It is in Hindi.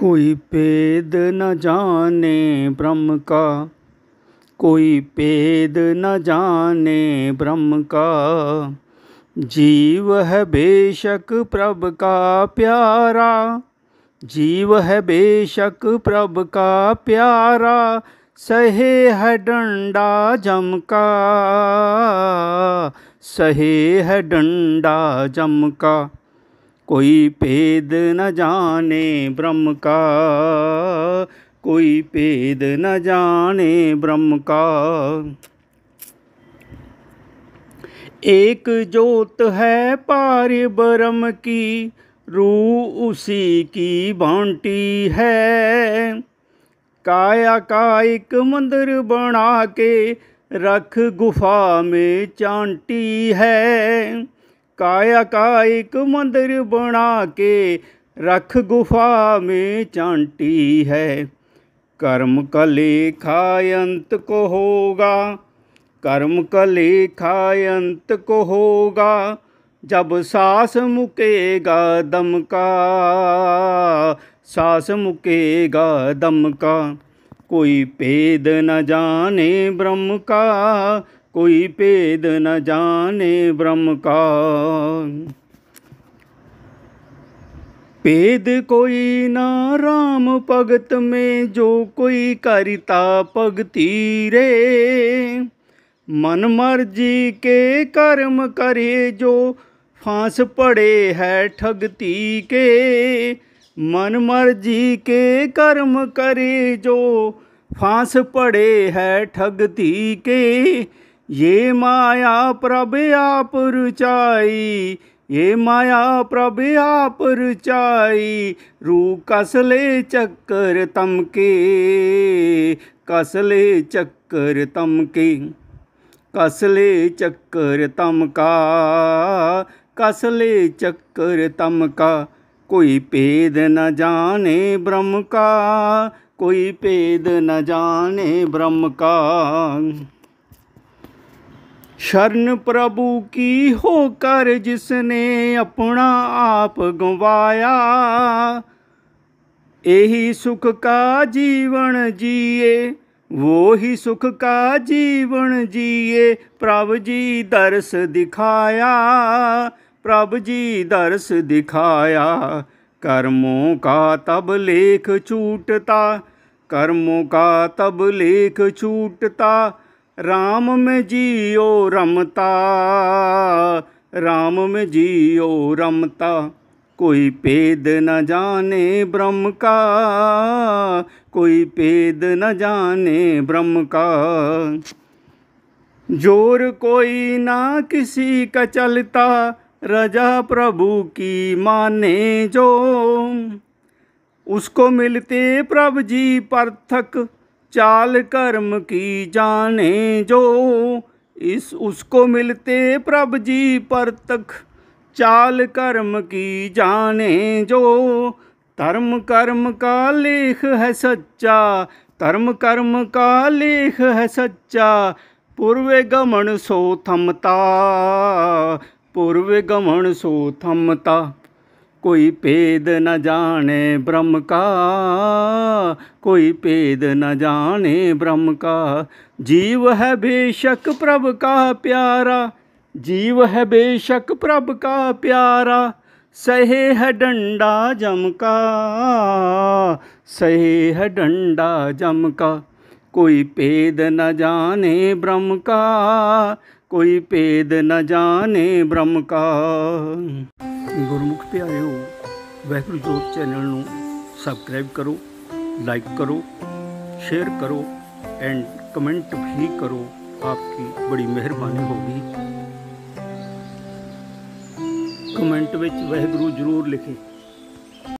कोई भेद न जाने ब्रह्म का कोई भेद न जाने ब्रह्म का जीव है बेशक प्रभ का प्यारा जीव है बेशक प्रभ का प्यारा सहे है डंडा जमका सहे है डंडा जमका कोई भेद न जाने ब्रह्म का कोई भेद न जाने ब्रह्म का एक जोत है पार ब्रह्म की रू उसी की बांटी है काया का एक मंदिर बना के रख गुफा में चांटी है काया का एक मंदिर बना के रख गुफा में चांटी है कर्म कले लेखा को होगा कर्म का को होगा जब सास मुकेगा दम का सास मुकेगा दम का कोई पेद न जाने ब्रह्म का कोई भेद न जाने ब्रह्म का भेद कोई न राम भगत में जो कोई करिता भगती रे मन मर्जी के कर्म करे जो फांस पड़े है ठगती के मन मर्जी के कर्म करे जो फांस पड़े है ठगती के ये माया प्रभ आप रुचाई ये माया प्रभ आप रुचाई रू कसले चक्कर तमके कसले चक्कर तमके कसले चक्कर तमका कसले चक्कर तमका कोई पेद न जाने ब्रह्म का कोई पेद न जाने ब्रह्म का शरण प्रभु की होकर जिसने अपना आप गंवाया यही सुख का जीवन जिए वो ही सुख का जीवन जिए प्रभ जी दर्श दिखाया प्रभ जी दर्श दिखाया कर्मों का तब लेख छूटता कर्मों का तब लेख छूटता राम में जियो रमता राम में जियो रमता कोई पेद न जाने ब्रह्म का कोई पेद न जाने ब्रह्म का जोर कोई ना किसी का चलता रजा प्रभु की माने जो उसको मिलते प्रभु जी पृथक चाल कर्म की जाने जो इस उसको मिलते प्रभ जी परतख चाल कर्म की जाने जो धर्म कर्म का लेख है सच्चा धर्म कर्म का लेख है सच्चा पूर्व गमन सो थमता पूर्व गमन सो थमता कोई भेद न जाने ब्रह्म का कोई भेद न जाने ब्रह्म का जीव है बेशक प्रभ का प्यारा जीव है बेशक प्रभ का प्यारा सहे है डंडा जमका सहे है डंडा जमका कोई भेद न जाने ब्रह्म का कोई भेद न जाने ब्रह्म का ਗੁਰਮੁਖ ਪਿਆਰਿਓ ਵੈਗੁਰੂ ਜੋਤ ਚੈਨਲ ਨੂੰ ਸਬਸਕ੍ਰਾਈਬ ਕਰੋ ਲਾਈਕ ਕਰੋ ਸ਼ੇਅਰ ਕਰੋ ਐਂਡ ਕਮੈਂਟ ਵੀ ਕਰੋ ਆਪਕੀ ਬੜੀ ਮਿਹਰਬਾਨੀ ਹੋਗੀ ਕਮੈਂਟ ਵਿੱਚ ਵਾਹਿਗੁਰੂ ਜ਼ਰੂਰ ਲਿਖੇ